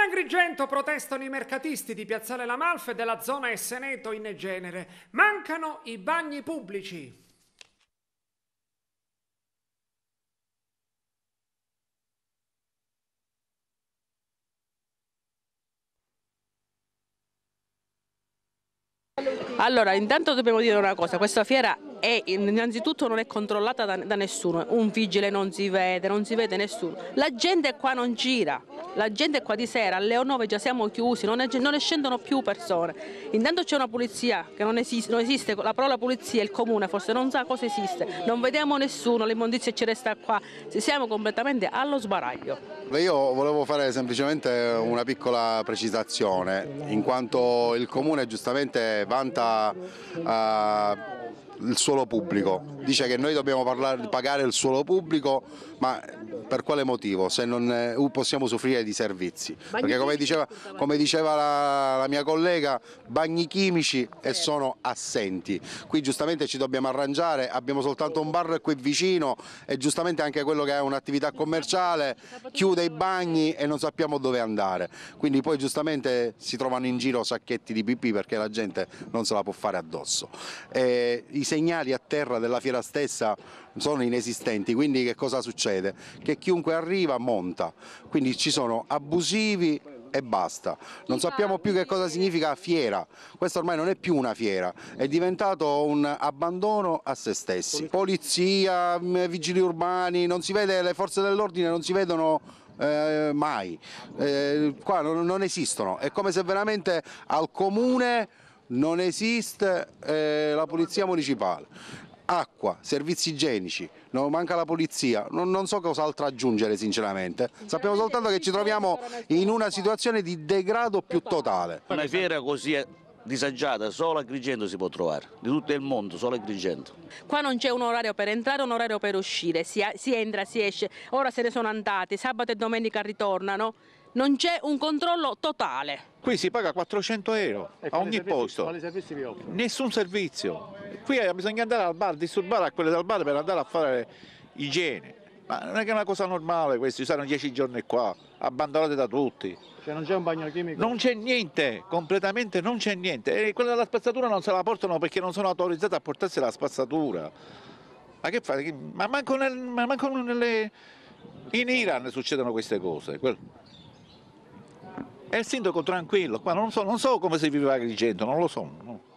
Con Agrigento protestano i mercatisti di Piazzale Lamalfa e della zona Esseneto in genere. Mancano i bagni pubblici. Allora, intanto dobbiamo dire una cosa, questa fiera e innanzitutto non è controllata da, da, nessuno, un vigile non si vede, non si vede nessuno. La gente qua non gira, la gente qua di sera alle 9 già siamo chiusi, non, è, non ne scendono più persone. Intanto c'è una pulizia che non esiste, non esiste, la parola pulizia il comune forse non sa cosa esiste, non vediamo nessuno, l'immondizia ci resta qua, siamo completamente allo sbaraglio. Io volevo fare semplicemente una piccola precisazione, in quanto il comune giustamente vanta... Uh, il suolo pubblico. Dice che noi dobbiamo parlare, pagare il suolo pubblico, ma per quale motivo? Se non eh, possiamo soffrire di servizi. Perché come diceva, come diceva la, la, mia collega, bagni chimici e sono assenti. Qui giustamente ci dobbiamo arrangiare, abbiamo soltanto un bar qui vicino e giustamente anche quello che è un'attività commerciale chiude i bagni e non sappiamo dove andare. Quindi poi giustamente si trovano in giro sacchetti di pipì perché la gente non se la può fare addosso. E I segnali a terra della fiera stessa sono inesistenti, quindi che cosa succede? Che chiunque arriva monta, quindi ci sono abusivi e basta. Non sappiamo più che cosa significa fiera, questa ormai non è più una fiera, è diventato un abbandono a se stessi. Polizia, vigili urbani, non si vede, le forze dell'ordine non si vedono eh, mai, eh, qua non, non esistono, è come se veramente al comune non esiste eh, la polizia municipale, acqua, servizi igienici, non manca la polizia, non, non so cos'altro aggiungere sinceramente, sappiamo soltanto che ci troviamo in una situazione di degrado più totale. Una fiera così disagiata, solo a Agrigento si può trovare, di tutto il mondo, solo a Agrigento. Qua non c'è un orario per entrare, un orario per uscire, si, si entra, si esce, ora se ne sono andati, sabato e domenica ritornano, non c'è un controllo totale. Qui si paga 400 euro a ogni servizi, posto. Nessun servizio. Qui eh, bisogna andare al bar, disturbare a quelle del bar per andare a fare igiene. Ma non è che è una cosa normale questi, stanno dieci giorni qua, abbandonate da tutti. Cioè non c'è un bagno chimico? Non c'è niente, completamente non c'è niente. E quella della spazzatura non se la portano perché non sono autorizzati a portarsi la spazzatura. Ma che fate? Ma manco, nel, ma manco nelle... in Iran succedono queste cose. È il sindaco tranquillo, qua non so, non so come si vive a Agrigento, non lo so. No.